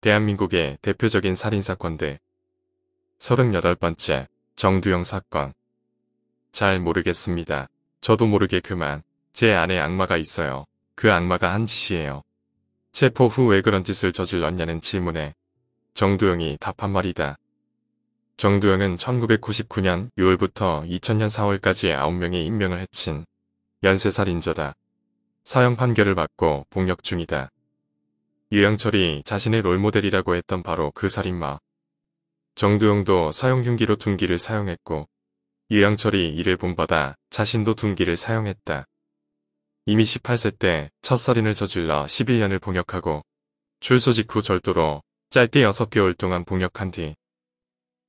대한민국의 대표적인 살인사건들 38번째 정두영 사건 잘 모르겠습니다. 저도 모르게 그만 제 안에 악마가 있어요. 그 악마가 한 짓이에요. 체포 후 왜 그런 짓을 저질렀냐는 질문에 정두영이 답한 말이다. 정두영은 1999년 6월부터 2000년 4월까지 9명의 인명을 해친 연쇄살인자다. 사형 판결을 받고 복역 중이다. 유영철이 자신의 롤모델이라고 했던 바로 그 살인마. 정두영도 사용흉기로 둔기를 사용했고 유영철이 이를 본받아 자신도 둔기를 사용했다. 이미 18세 때 첫 살인을 저질러 11년을 봉역하고 출소 직후 절도로 짧게 6개월 동안 봉역한 뒤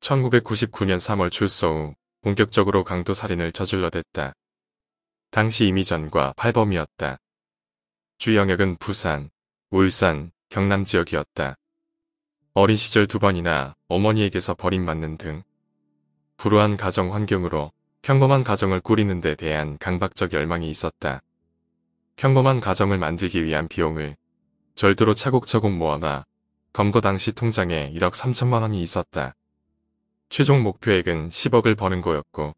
1999년 3월 출소 후 본격적으로 강도 살인을 저질러댔다. 당시 이미전과 팔범이었다. 주 영역은 부산, 울산, 경남 지역이었다. 어린 시절 두 번이나 어머니에게서 버림받는 등 불우한 가정 환경으로 평범한 가정을 꾸리는 데 대한 강박적 열망이 있었다. 평범한 가정을 만들기 위한 비용을 절도로 차곡차곡 모아놔 검거 당시 통장에 1억 3천만 원이 있었다. 최종 목표액은 10억을 버는 거였고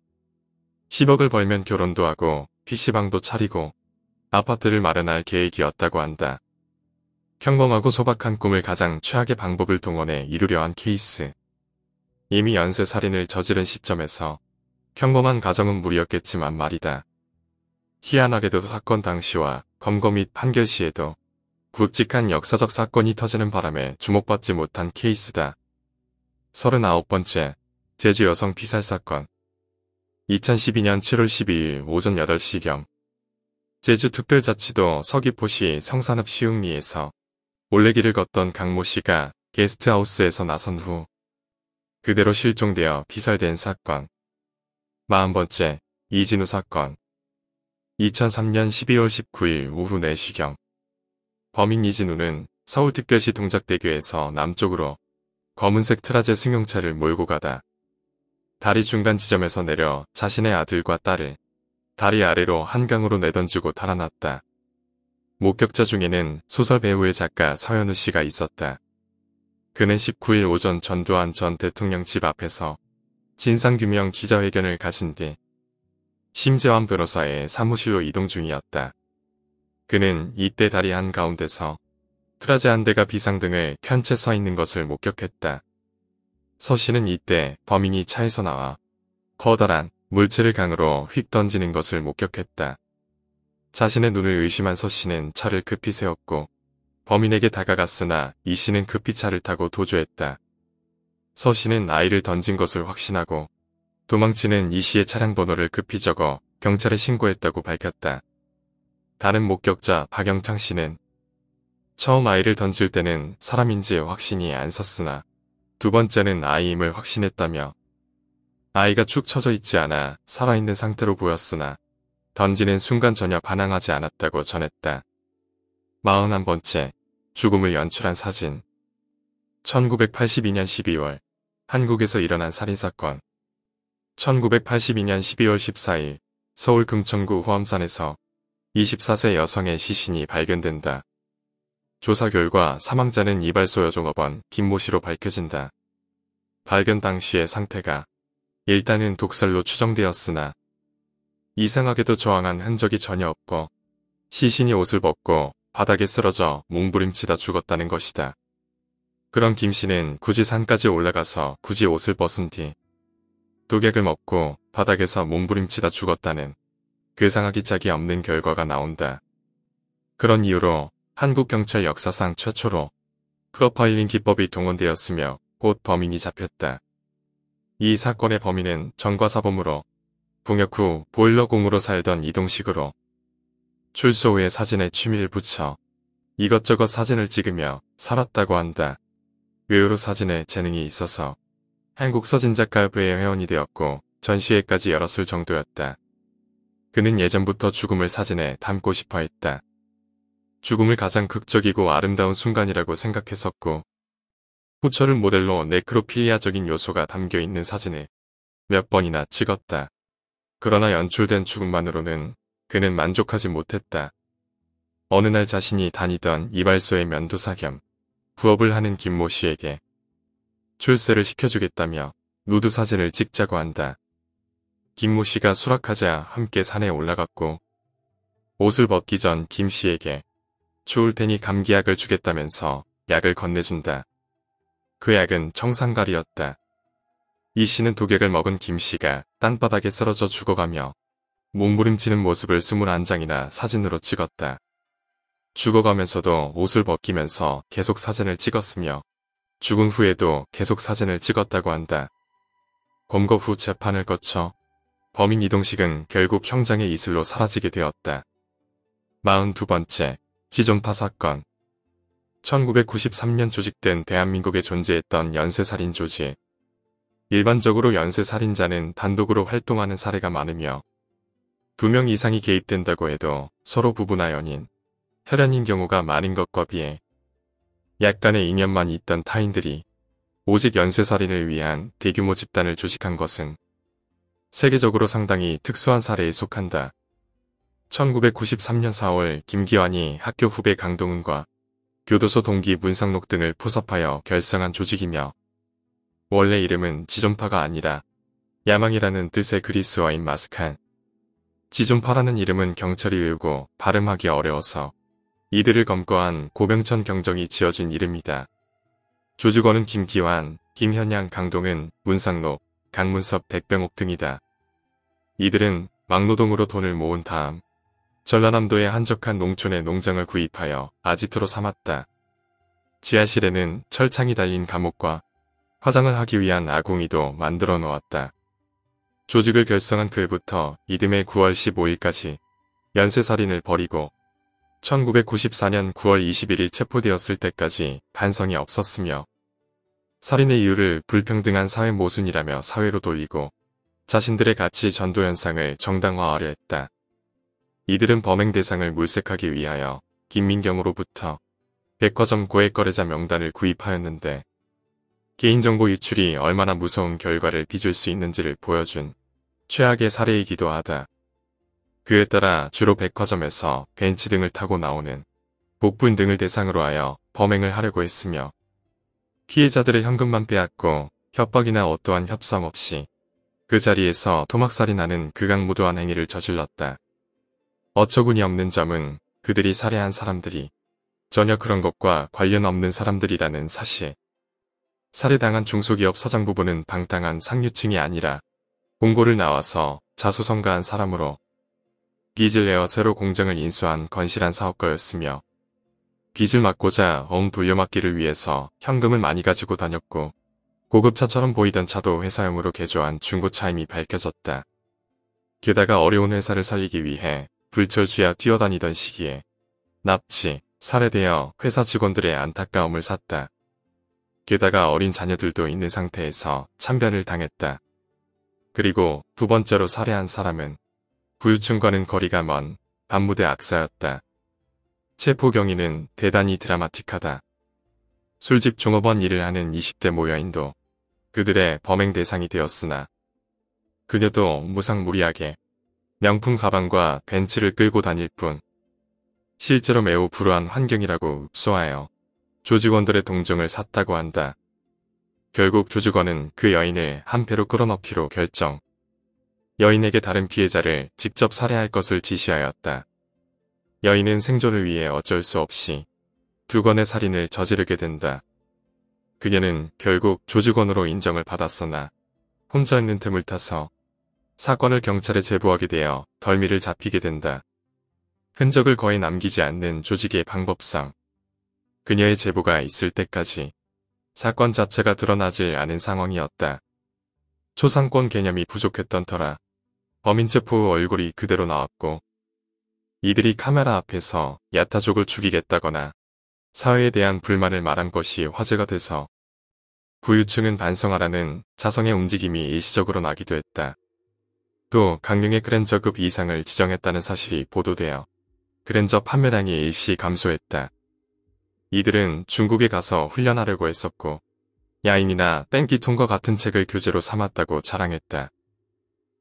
10억을 벌면 결혼도 하고 PC방도 차리고 아파트를 마련할 계획이었다고 한다. 평범하고 소박한 꿈을 가장 최악의 방법을 동원해 이루려 한 케이스. 이미 연쇄살인을 저지른 시점에서 평범한 가정은 무리였겠지만 말이다. 희한하게도 사건 당시와 검거 및 판결 시에도 굵직한 역사적 사건이 터지는 바람에 주목받지 못한 케이스다. 39번째 제주 여성 피살 사건 2012년 7월 12일 오전 8시경 제주특별자치도 서귀포시 성산읍 시흥리에서 올레길을 걷던 강모 씨가 게스트하우스에서 나선 후 그대로 실종되어 피살된 사건 40번째 이진우 사건 2003년 12월 19일 오후 4시경 범인 이진우는 서울특별시 동작대교에서 남쪽으로 검은색 트라제 승용차를 몰고 가다 다리 중간 지점에서 내려 자신의 아들과 딸을 다리 아래로 한강으로 내던지고 달아났다. 목격자 중에는 소설 배우의 작가 서현우 씨가 있었다. 그는 19일 오전 전두환 전 대통령 집 앞에서 진상규명 기자회견을 가진 뒤 심재환 변호사의 사무실로 이동 중이었다. 그는 이때 다리 한가운데서 트라제 한 대가 비상등을 켠 채 서 있는 것을 목격했다. 서 씨는 이때 범인이 차에서 나와 커다란 물체를 강으로 휙 던지는 것을 목격했다. 자신의 눈을 의심한 서 씨는 차를 급히 세웠고 범인에게 다가갔으나 이 씨는 급히 차를 타고 도주했다. 서 씨는 아이를 던진 것을 확신하고 도망치는 이 씨의 차량 번호를 급히 적어 경찰에 신고했다고 밝혔다. 다른 목격자 박영창 씨는 처음 아이를 던질 때는 사람인지 확신이 안 섰으나 두 번째는 아이임을 확신했다며 아이가 축 처져 있지 않아 살아있는 상태로 보였으나 던지는 순간 전혀 반항하지 않았다고 전했다. 41번째 죽음을 연출한 사진 1982년 12월 한국에서 일어난 살인사건 1982년 12월 14일 서울 금천구 호암산에서 24세 여성의 시신이 발견된다. 조사 결과 사망자는 이발소 여종업원 김모 씨로 밝혀진다. 발견 당시의 상태가 일단은 독살로 추정되었으나 이상하게도 저항한 흔적이 전혀 없고 시신이 옷을 벗고 바닥에 쓰러져 몸부림치다 죽었다는 것이다. 그럼 김 씨는 굳이 산까지 올라가서 굳이 옷을 벗은 뒤 독약을 먹고 바닥에서 몸부림치다 죽었다는 괴상하기 그 짝이 없는 결과가 나온다. 그런 이유로 한국경찰 역사상 최초로 프로파일링 기법이 동원되었으며 곧 범인이 잡혔다. 이 사건의 범인은 전과사범으로 공역 후 보일러공으로 살던 이동식으로 출소 후에 사진에 취미를 붙여 이것저것 사진을 찍으며 살았다고 한다. 외외로 사진에 재능이 있어서 한국서진작가협회의 회원이 되었고 전시회까지 열었을 정도였다. 그는 예전부터 죽음을 사진에 담고 싶어 했다. 죽음을 가장 극적이고 아름다운 순간이라고 생각했었고 후철을 모델로 네크로필리아적인 요소가 담겨있는 사진을 몇 번이나 찍었다. 그러나 연출된 죽음만으로는 그는 만족하지 못했다. 어느 날 자신이 다니던 이발소의 면도사 겸 부업을 하는 김모 씨에게 출세를 시켜주겠다며 누드 사진을 찍자고 한다. 김모 씨가 수락하자 함께 산에 올라갔고 옷을 벗기 전 김 씨에게 추울 테니 감기약을 주겠다면서 약을 건네준다. 그 약은 청산갈이었다. 이 씨는 독약을 먹은 김 씨가 땅바닥에 쓰러져 죽어가며 몸부림치는 모습을 21장이나 사진으로 찍었다. 죽어가면서도 옷을 벗기면서 계속 사진을 찍었으며 죽은 후에도 계속 사진을 찍었다고 한다. 검거 후 재판을 거쳐 범인 이동식은 결국 형장의 이슬로 사라지게 되었다. 42번째 지존파 사건 1993년 조직된 대한민국에 존재했던 연쇄살인 조직 일반적으로 연쇄살인자는 단독으로 활동하는 사례가 많으며 두 명 이상이 개입된다고 해도 서로 부부나 연인, 혈연인 경우가 많은 것과 비해 약간의 인연만 있던 타인들이 오직 연쇄살인을 위한 대규모 집단을 조직한 것은 세계적으로 상당히 특수한 사례에 속한다. 1993년 4월 김기환이 학교 후배 강동은과 교도소 동기 문상록 등을 포섭하여 결성한 조직이며 원래 이름은 지존파가 아니라 야망이라는 뜻의 그리스어인 마스칸. 지존파라는 이름은 경철이 의고 발음하기 어려워서 이들을 검거한 고병천 경정이 지어준 이름이다. 조주건은 김기환, 김현양, 강동은, 문상로 강문섭, 백병옥 등이다. 이들은 막노동으로 돈을 모은 다음 전라남도의 한적한 농촌에 농장을 구입하여 아지트로 삼았다. 지하실에는 철창이 달린 감옥과 화장을 하기 위한 아궁이도 만들어 놓았다. 조직을 결성한 그해부터 이듬해 9월 15일까지 연쇄살인을 벌이고 1994년 9월 21일 체포되었을 때까지 반성이 없었으며 살인의 이유를 불평등한 사회 모순이라며 사회로 돌리고 자신들의 가치 전도 현상을 정당화하려 했다. 이들은 범행 대상을 물색하기 위하여 김민경으로부터 백화점 고액거래자 명단을 구입하였는데 개인정보 유출이 얼마나 무서운 결과를 빚을 수 있는지를 보여준 최악의 사례이기도 하다. 그에 따라 주로 백화점에서 벤치 등을 타고 나오는 복분 등을 대상으로 하여 범행을 하려고 했으며 피해자들의 현금만 빼앗고 협박이나 어떠한 협상 없이 그 자리에서 토막살이나는 극악무도한 행위를 저질렀다. 어처구니 없는 점은 그들이 살해한 사람들이 전혀 그런 것과 관련 없는 사람들이라는 사실. 살해당한 중소기업 사장 부부는 방탕한 상류층이 아니라 공고를 나와서 자수성가한 사람으로 기즐에어 새로 공장을 인수한 건실한 사업가였으며 빚을 막고자 엄 돌려막기를 위해서 현금을 많이 가지고 다녔고 고급차처럼 보이던 차도 회사용으로 개조한 중고차임이 밝혀졌다. 게다가 어려운 회사를 살리기 위해 불철주야 뛰어다니던 시기에 납치, 살해되어 회사 직원들의 안타까움을 샀다. 게다가 어린 자녀들도 있는 상태에서 참변을 당했다. 그리고 두 번째로 살해한 사람은 부유층과는 거리가 먼 반무대 악사였다. 체포 경위는 대단히 드라마틱하다. 술집 종업원 일을 하는 20대 모여인도 그들의 범행 대상이 되었으나 그녀도 무상무리하게 명품 가방과 벤츠를 끌고 다닐 뿐 실제로 매우 불우한 환경이라고 수화하여 조직원들의 동정을 샀다고 한다. 결국 조직원은 그 여인을 한 패로 끌어넣기로 결정. 여인에게 다른 피해자를 직접 살해할 것을 지시하였다. 여인은 생존을 위해 어쩔 수 없이 두 건의 살인을 저지르게 된다. 그녀는 결국 조직원으로 인정을 받았으나 혼자 있는 틈을 타서 사건을 경찰에 제보하게 되어 덜미를 잡히게 된다. 흔적을 거의 남기지 않는 조직의 방법상 그녀의 제보가 있을 때까지 사건 자체가 드러나질 않은 상황이었다. 초상권 개념이 부족했던 터라 범인 체포 얼굴이 그대로 나왔고 이들이 카메라 앞에서 야타족을 죽이겠다거나 사회에 대한 불만을 말한 것이 화제가 돼서 부유층은 반성하라는 자성의 움직임이 일시적으로 나기도 했다. 또 강릉의 그랜저급 이상을 지정했다는 사실이 보도되어 그랜저 판매량이 일시 감소했다. 이들은 중국에 가서 훈련하려고 했었고 야인이나 뺑기통과 같은 책을 교재로 삼았다고 자랑했다.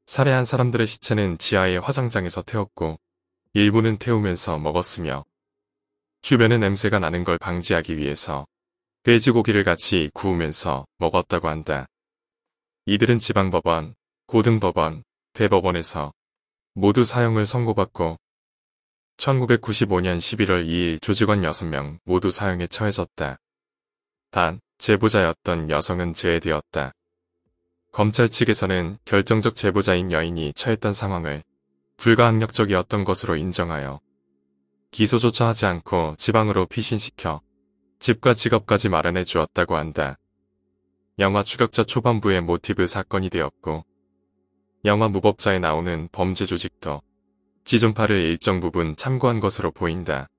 살해한 사람들의 시체는 지하의 화장장에서 태웠고 일부는 태우면서 먹었으며 주변에 냄새가 나는 걸 방지하기 위해서 돼지고기를 같이 구우면서 먹었다고 한다. 이들은 지방법원, 고등법원, 대법원에서 모두 사형을 선고받고 1995년 11월 2일 조직원 6명 모두 사형에 처해졌다. 단, 제보자였던 여성은 제외되었다. 검찰 측에서는 결정적 제보자인 여인이 처했던 상황을 불가항력적이었던 것으로 인정하여 기소조차 하지 않고 지방으로 피신시켜 집과 직업까지 마련해 주었다고 한다. 영화 추격자 초반부의 모티브 사건이 되었고 영화 무법자에 나오는 범죄 조직도 지존파를 일정 부분 참고한 것으로 보인다.